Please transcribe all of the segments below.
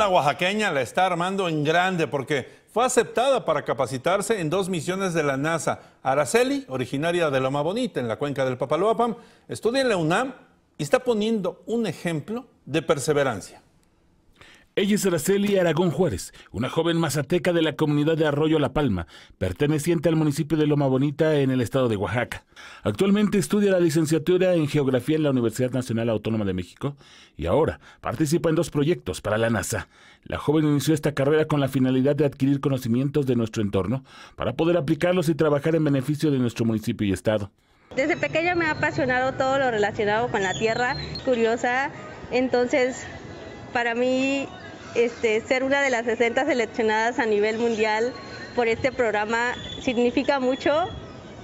La oaxaqueña la está armando en grande porque fue aceptada para capacitarse en dos misiones de la NASA. Araceli, originaria de Loma Bonita, en la cuenca del Papaloapan, estudia en la UNAM y está poniendo un ejemplo de perseverancia. Ella es Araceli Aragón Juárez, una joven mazateca de la comunidad de Arroyo La Palma, perteneciente al municipio de Loma Bonita en el estado de Oaxaca. Actualmente estudia la licenciatura en Geografía en la Universidad Nacional Autónoma de México y ahora participa en dos proyectos para la NASA. La joven inició esta carrera con la finalidad de adquirir conocimientos de nuestro entorno para poder aplicarlos y trabajar en beneficio de nuestro municipio y estado. Desde pequeña me ha apasionado todo lo relacionado con la tierra, curiosa, entonces para mí este, ser una de las 60 seleccionadas a nivel mundial por este programa significa mucho,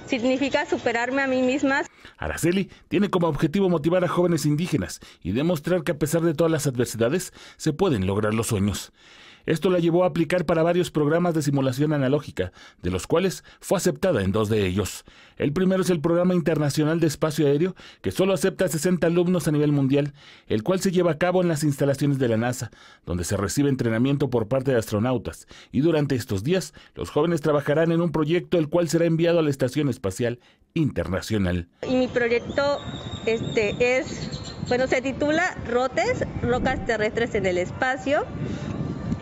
significa superarme a mí misma. Araceli tiene como objetivo motivar a jóvenes indígenas y demostrar que a pesar de todas las adversidades se pueden lograr los sueños. Esto la llevó a aplicar para varios programas de simulación analógica, de los cuales fue aceptada en dos de ellos. El primero es el Programa Internacional de Espacio Aéreo, que solo acepta a 60 alumnos a nivel mundial, el cual se lleva a cabo en las instalaciones de la NASA, donde se recibe entrenamiento por parte de astronautas, y durante estos días los jóvenes trabajarán en un proyecto el cual será enviado a la Estación Espacial Internacional. Y mi proyecto este, es, bueno, se titula Rotes, Rocas Terrestres en el Espacio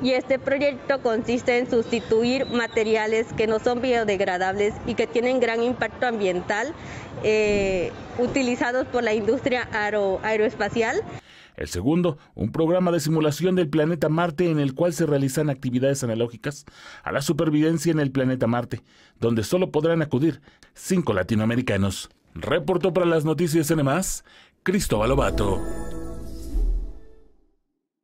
y este proyecto consiste en sustituir materiales que no son biodegradables y que tienen gran impacto ambiental eh, utilizados por la industria aeroespacial. El segundo, un programa de simulación del planeta Marte en el cual se realizan actividades analógicas a la supervivencia en el planeta Marte, donde solo podrán acudir cinco latinoamericanos. Reportó para las noticias N+, Cristóbal Obato.